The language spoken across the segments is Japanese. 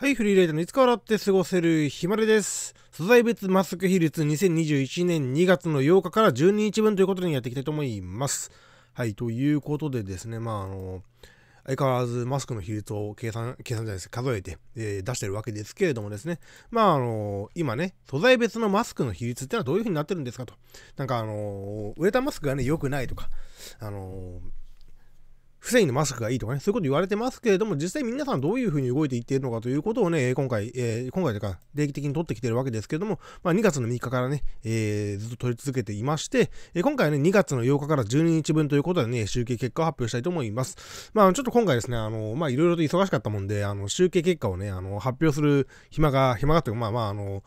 はい、フリーレイターのいつか笑って過ごせるひまれです。素材別マスク比率2021年2月の8日から12日分ということにやっていきたいと思います。はい、ということでですね、まあ、あの、相変わらずマスクの比率を計算、計算じゃないです数えて、えー、出してるわけですけれどもですね、まあ、あの、今ね、素材別のマスクの比率ってのはどういう風になってるんですかと。なんか、あの、ウレタンマスクがね、良くないとか、あの、フセインのマスクがいいとかね、そういうこと言われてますけれども、実際皆さんどういうふうに動いていっているのかということをね、今回、えー、今回というか、定期的に取ってきているわけですけれども、まあ、2月の3日からね、えー、ずっと取り続けていまして、えー、今回はね、2月の8日から12日分ということでね、集計結果を発表したいと思います。まあ、ちょっと今回ですね、あの、まあ、いろいろと忙しかったもんで、あの、集計結果をね、あの、発表する暇が、暇がというか、まあまあ、あの、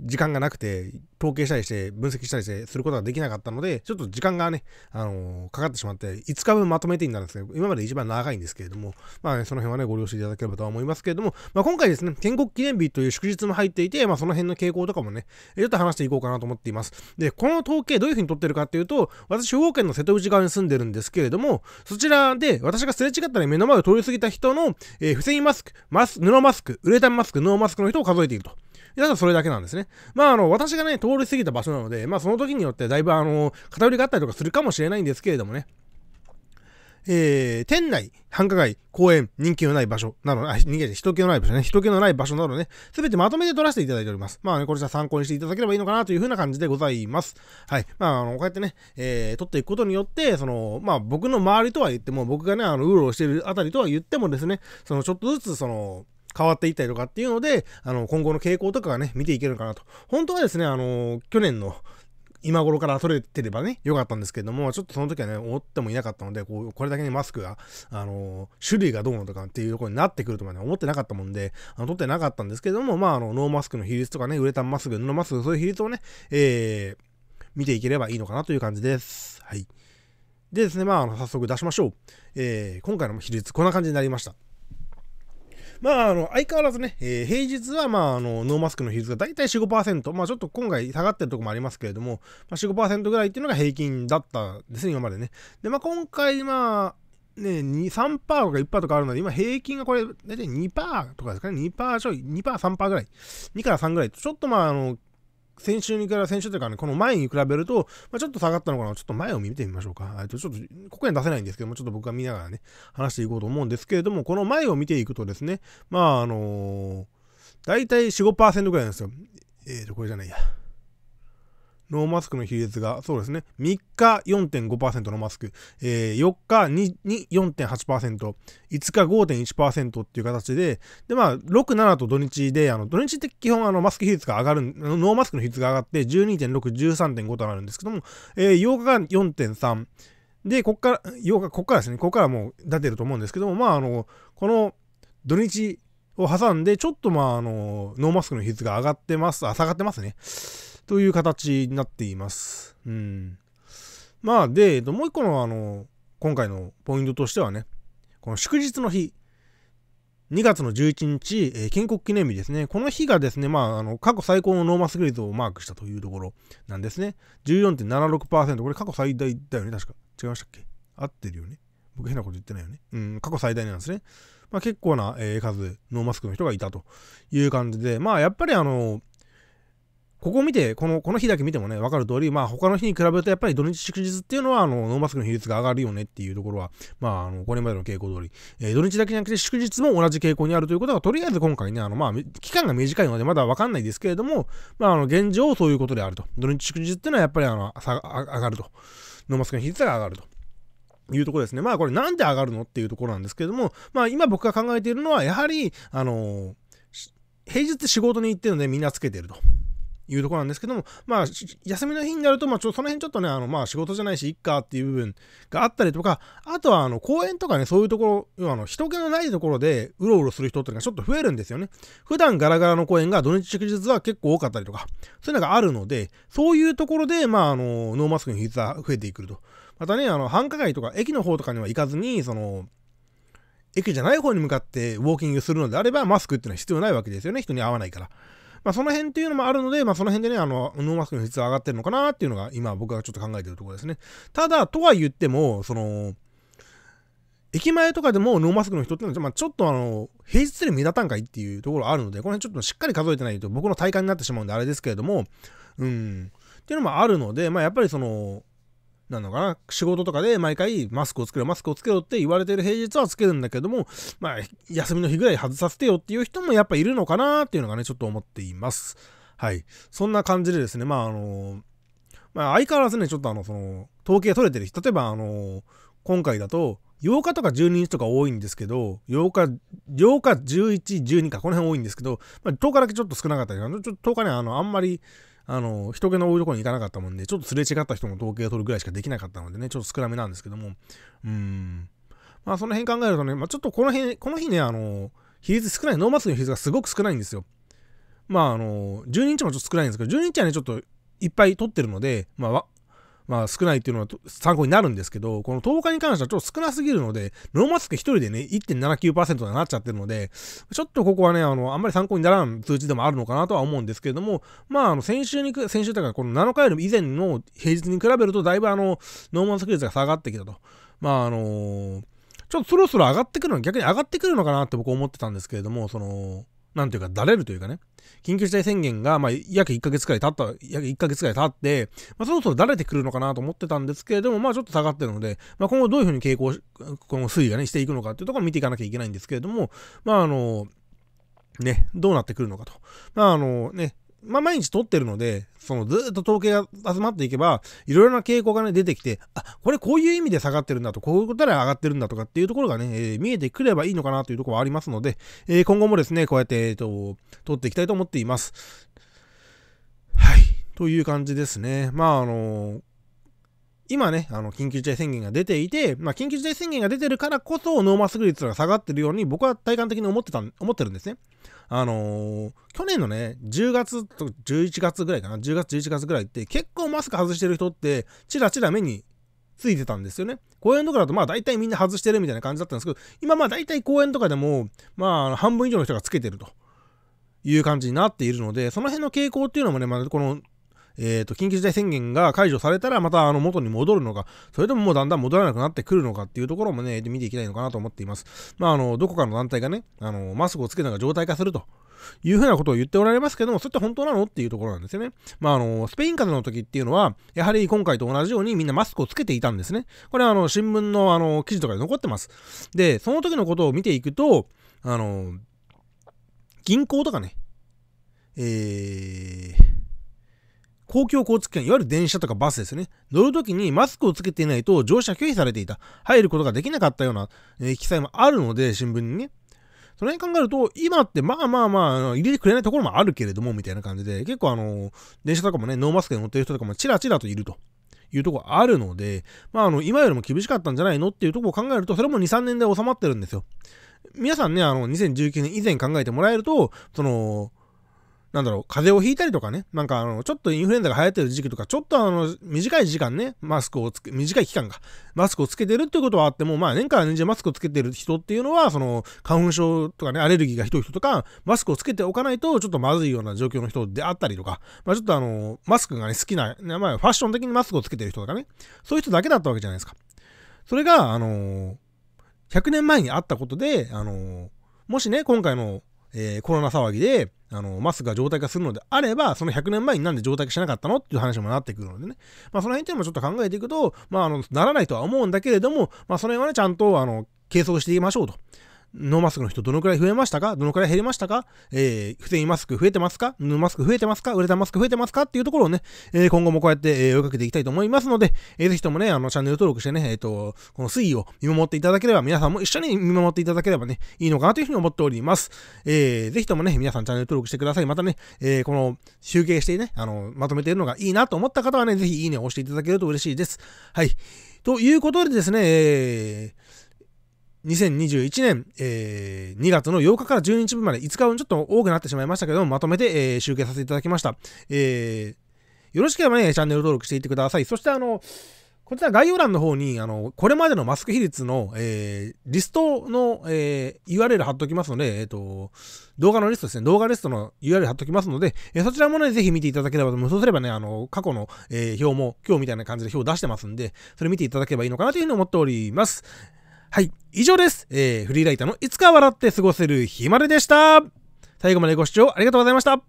時間がなくて、統計したりして、分析したりして、することができなかったので、ちょっと時間がね、あのー、かかってしまって、5日分まとめてになるんですけど、今まで一番長いんですけれども、まあ、ね、その辺はね、ご了承いただければとは思いますけれども、まあ、今回ですね、建国記念日という祝日も入っていて、まあ、その辺の傾向とかもね、ちょっと話していこうかなと思っています。で、この統計どういうふうに取ってるかっていうと、私、兵庫県の瀬戸内側に住んでるんですけれども、そちらで、私がすれ違ったり目の前を通り過ぎた人の、えー、不正。維マスク、マス、布マスク、ウレタンマスク、ノーマスクの人を数えていると。ただそれだけなんですね。まあ、あの、私がね、通り過ぎた場所なので、まあ、その時によってだいぶ、あの、偏りがあったりとかするかもしれないんですけれどもね。えー、店内、繁華街、公園、人気のない場所など、あ、人気人気のない場所ね、人気のない場所などね、すべてまとめて撮らせていただいております。まあね、これじゃ参考にしていただければいいのかなというふうな感じでございます。はい。まあ、あの、こうやってね、えー、取っていくことによって、その、まあ僕の周りとは言っても、僕がね、あの、うろうろしてるあたりとは言ってもですね、その、ちょっとずつ、その、変わっていったりとかっていうので、あの、今後の傾向とかがね、見ていけるのかなと。本当はですね、あの、去年の今頃から取れてればね、良かったんですけども、ちょっとその時はね、思ってもいなかったので、こうこれだけにマスクが、あのー、種類がどうのとかっていうところになってくるとかね、思ってなかったもんで、あの取ってなかったんですけども、まあ、あの、ノーマスクの比率とかね、ウレタンマスク、布マスク、そういう比率をね、えー、見ていければいいのかなという感じです。はい。でですね、まあ、あの早速出しましょう。えー、今回の比率、こんな感じになりました。まあ、あの、相変わらずね、えー、平日は、まあ、あの、ノーマスクの比率が大体4、5%、まあ、ちょっと今回下がってるとこもありますけれども、まあ、4、5%ぐらいっていうのが平均だったんですね、今までね。で、まあ、今回、まあ、ね、2、3%とか1%とかあるので、今平均がこれ、大体2%とかですかね、2%ちょい、2%、3%ぐらい、2から3ぐらい、ちょっとまあ、あの、先週にから先週というかね、この前に比べると、まあ、ちょっと下がったのかな、ちょっと前を見てみましょうか。ちょっと、ここに出せないんですけども、ちょっと僕が見ながらね、話していこうと思うんですけれども、この前を見ていくとですね、まあ、あのー、大体4、5%ぐらいなんですよ。えっ、ー、と、これじゃないや。ノーマスクの比率が、そうですね、3日4.5%のマスク、えー、4日に4.8%、5日5.1%っていう形で、で、まあ、6、7と土日で、あの、土日って基本、あの、マスク比率が上がる、ノーマスクの比率が上がって12.6、13.5となるんですけども、えー、8日が4.3、で、こっから、8日、こっからですね、こっからもう出てると思うんですけども、まあ、あの、この土日を挟んで、ちょっとまあ、あの、ノーマスクの比率が上がってます、あ、下がってますね。という形になっています。うん。まあ、で、もう一個の、あの、今回のポイントとしてはね、この祝日の日、2月の11日、えー、建国記念日ですね。この日がですね、まあ、あの過去最高のノーマスグリーをマークしたというところなんですね。14.76%、これ過去最大だよね、確か。違いましたっけ合ってるよね。僕変なこと言ってないよね。うん、過去最大なんですね。まあ、結構な、えー、数、ノーマスクの人がいたという感じで、まあ、やっぱりあの、ここを見て、この、この日だけ見てもね、わかる通り、まあ他の日に比べるとやっぱり土日祝日っていうのは、あの、ノーマスクの比率が上がるよねっていうところは、まあ、あの、これまでの傾向通り、えー、土日だけじゃなくて祝日も同じ傾向にあるということが、とりあえず今回ね、あの、まあ、期間が短いのでまだわかんないですけれども、まあ、あの、現状そういうことであると。土日祝日っていうのはやっぱり、あの、上がると。ノーマスクの比率が上がると。いうところですね。まあこれなんで上がるのっていうところなんですけれども、まあ今僕が考えているのは、やはり、あの平日仕事に行ってるのでみんなつけてると。いうところなんですけども、まあ、休みの日になると、まあ、ちょその辺ちょっとね、あの、まあ、仕事じゃないし、いっかっていう部分があったりとか、あとは、あの、公園とかね、そういうところ、要は、あの、人気のないところで、うろうろする人っていうのがちょっと増えるんですよね。普段ガラガラの公園が土日祝日は結構多かったりとか、そういうのがあるので、そういうところで、まあ、あの、ノーマスクの比率は増えてくると。またね、あの、繁華街とか、駅の方とかには行かずに、その、駅じゃない方に向かってウォーキングするのであれば、マスクっていうのは必要ないわけですよね。人に会わないから。まあ、その辺っていうのもあるので、まあ、その辺でね、あの、ノーマスクの質は上がってるのかなっていうのが、今僕がちょっと考えてるところですね。ただ、とは言っても、その、駅前とかでもノーマスクの人ってのは、まあ、ちょっとあの、平日より目立たんかいっていうところあるので、この辺ちょっとしっかり数えてないと僕の体感になってしまうんであれですけれども、うん、っていうのもあるので、まあ、やっぱりその、なのかな、仕事とかで毎回マスクをつけろ、マスクをつけろって言われてる平日はつけるんだけども、まあ、休みの日ぐらい外させてよっていう人もやっぱいるのかなっていうのがね、ちょっと思っています。はい。そんな感じでですね、まあ、あの、まあ、相変わらずね、ちょっとあの、その、統計取れてる人、例えばあの、今回だと、8日とか12日とか多いんですけど、8日、8日、11、12か、この辺多いんですけど、まあ、10日だけちょっと少なかったり、10日ね、あの、あんまり、あの、人気の多いところに行かなかったもんで、ちょっとすれ違った人の統計を取るぐらいしかできなかったのでね、ちょっと少なめなんですけども、うん。まあ、その辺考えるとね、まあ、ちょっとこの辺、この日ね、あの、比率少ない、ノーマスクの比率がすごく少ないんですよ。まあ、あの、12日もちょっと少ないんですけど、12日はね、ちょっといっぱい取ってるので、まあ、まあ少ないっていうのは参考になるんですけど、この10日に関してはちょっと少なすぎるので、ノーマスク1人でね、1.79%になっちゃってるので、ちょっとここはね、あの、あんまり参考にならん数字でもあるのかなとは思うんですけれども、まあ、あの、先週に、先週というか、この7日よりも以前の平日に比べると、だいぶあの、ノーマスク率が下がってきたと。まあ、あのー、ちょっとそろそろ上がってくるの、逆に上がってくるのかなって僕思ってたんですけれども、その、なんていうか、だれるというかね、緊急事態宣言が、まあ、約1ヶ月くらい経った、約1ヶ月くらい経って、まあ、そろそろだれてくるのかなと思ってたんですけれども、まあ、ちょっと下がってるので、まあ、今後どういうふうに傾向、この推移がね、していくのかっていうところを見ていかなきゃいけないんですけれども、まあ、あの、ね、どうなってくるのかと。まあ、あのね、まあ、毎日撮ってるので、そのずっと統計が集まっていけば、いろいろな傾向がね、出てきて、あ、これこういう意味で下がってるんだと、こういうことで上がってるんだとかっていうところがね、えー、見えてくればいいのかなというところはありますので、えー、今後もですね、こうやって、えっ、ー、と、撮っていきたいと思っています。はい。という感じですね。まあ、あの今ね、あの、緊急事態宣言が出ていて、まあ、緊急事態宣言が出てるからこそ、ノーマスク率が下がってるように、僕は体感的に思ってた、思ってるんですね。あのー、去年のね、10月と11月ぐらいかな、10月、11月ぐらいって、結構マスク外してる人って、チラチラ目についてたんですよね。公園とかだと、まあ、大体みんな外してるみたいな感じだったんですけど、今、まあ、大体公園とかでも、まあ、半分以上の人がつけてると。いう感じになっているので、その辺の傾向っていうのもね、まあ、このえっ、ー、と、緊急事態宣言が解除されたら、またあの元に戻るのか、それとももうだんだん戻らなくなってくるのかっていうところもね、見ていきたいのかなと思っています。まあ、あの、どこかの団体がね、あの、マスクをつけるのが常態化するというふうなことを言っておられますけども、それって本当なのっていうところなんですよね。まあ、あの、スペイン風邪の時っていうのは、やはり今回と同じようにみんなマスクをつけていたんですね。これはあの、新聞のあの、記事とかで残ってます。で、その時のことを見ていくと、あの、銀行とかね、えー、公共交通機関、いわゆる電車とかバスですね。乗るときにマスクをつけていないと乗車拒否されていた。入ることができなかったような、えー、記載もあるので、新聞にね。その辺考えると、今ってまあまあまあ、入れてくれないところもあるけれども、みたいな感じで、結構あの、電車とかもね、ノーマスクで乗ってる人とかもちらちらといると。いうとこあるので、まあ、あの、今よりも厳しかったんじゃないのっていうとこを考えると、それも2、3年で収まってるんですよ。皆さんね、あの、2019年以前考えてもらえると、その、なんだろう、風邪をひいたりとかね、なんかあの、ちょっとインフルエンザが流行ってる時期とか、ちょっとあの、短い時間ね、マスクをつけ、短い期間が、マスクをつけてるってことはあっても、まあ年から年中マスクをつけてる人っていうのは、その、花粉症とかね、アレルギーがひどい人とか、マスクをつけておかないと、ちょっとまずいような状況の人であったりとか、まあちょっとあの、マスクがね、好きな、ね、まあファッション的にマスクをつけてる人とかね、そういう人だけだったわけじゃないですか。それが、あの100年前にあったことで、あのもしね、今回の、えー、コロナ騒ぎで、あの、マスが常態化するのであれば、その100年前になんで状態化しなかったのっていう話もなってくるのでね。まあ、その辺っていうのもちょっと考えていくと、まあ、あの、ならないとは思うんだけれども、まあ、その辺はね、ちゃんと、あの、計測していきましょうと。ノーマスクの人どのくらい増えましたかどのくらい減りましたかえー、不正マスク増えてますか布マスク増えてますかウレタンマスク増えてますかっていうところをね、えー、今後もこうやって、えー、追いかけていきたいと思いますので、えー、ぜひともね、あの、チャンネル登録してね、えっ、ー、と、この推移を見守っていただければ、皆さんも一緒に見守っていただければね、いいのかなというふうに思っております。えー、ぜひともね、皆さんチャンネル登録してください。またね、えー、この、集計してね、あの、まとめてるのがいいなと思った方はね、ぜひいいねを押していただけると嬉しいです。はい。ということでですね、えー、2021年、えー、2月の8日から12日分まで5日分ちょっと多くなってしまいましたけども、まとめて、えー、集計させていただきました。えー、よろしければね、チャンネル登録していってください。そしてあの、こちら概要欄の方に、あの、これまでのマスク比率の、えー、リストの、えー、URL 貼っときますので、えっ、ー、と、動画のリストですね、動画リストの URL 貼っときますので、えー、そちらもね、ぜひ見ていただければと思います。そうすればね、あの、過去の、えー、表も今日みたいな感じで表を出してますんで、それ見ていただければいいのかなというふうに思っております。はい、以上です。えー、フリーライターのいつか笑って過ごせるひまるでした。最後までご視聴ありがとうございました。